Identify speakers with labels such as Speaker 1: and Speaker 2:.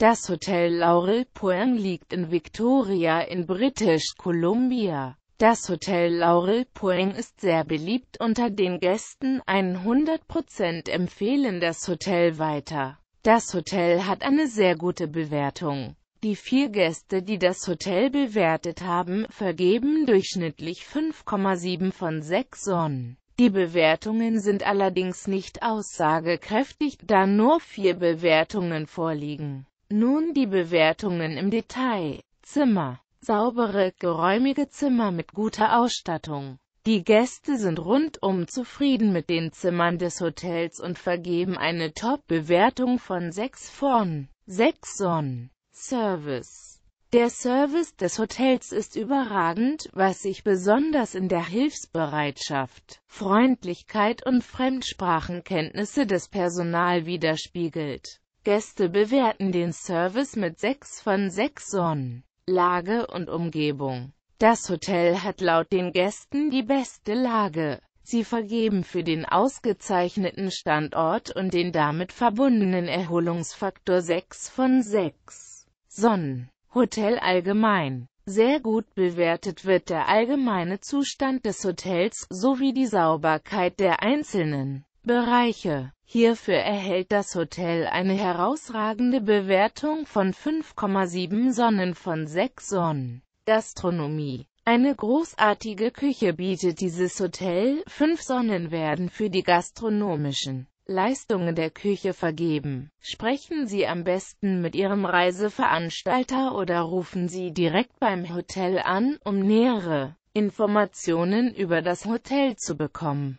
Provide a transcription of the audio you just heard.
Speaker 1: Das Hotel Laurel Point liegt in Victoria in British Columbia. Das Hotel Laurel Point ist sehr beliebt unter den Gästen, 100% empfehlen das Hotel weiter. Das Hotel hat eine sehr gute Bewertung. Die vier Gäste, die das Hotel bewertet haben, vergeben durchschnittlich 5,7 von 6 Sonnen. Die Bewertungen sind allerdings nicht aussagekräftig, da nur vier Bewertungen vorliegen. Nun die Bewertungen im Detail. Zimmer. Saubere, geräumige Zimmer mit guter Ausstattung. Die Gäste sind rundum zufrieden mit den Zimmern des Hotels und vergeben eine Top-Bewertung von 6 von 6 Sonnen. Service Der Service des Hotels ist überragend, was sich besonders in der Hilfsbereitschaft, Freundlichkeit und Fremdsprachenkenntnisse des Personal widerspiegelt. Gäste bewerten den Service mit 6 von 6 Sonnen. Lage und Umgebung. Das Hotel hat laut den Gästen die beste Lage. Sie vergeben für den ausgezeichneten Standort und den damit verbundenen Erholungsfaktor 6 von 6 Sonnen. Hotel allgemein. Sehr gut bewertet wird der allgemeine Zustand des Hotels sowie die Sauberkeit der einzelnen Bereiche. Hierfür erhält das Hotel eine herausragende Bewertung von 5,7 Sonnen von 6 Sonnen. Gastronomie eine großartige Küche bietet dieses Hotel, 5 Sonnen werden für die gastronomischen Leistungen der Küche vergeben. Sprechen Sie am besten mit Ihrem Reiseveranstalter oder rufen Sie direkt beim Hotel an, um nähere Informationen über das Hotel zu bekommen.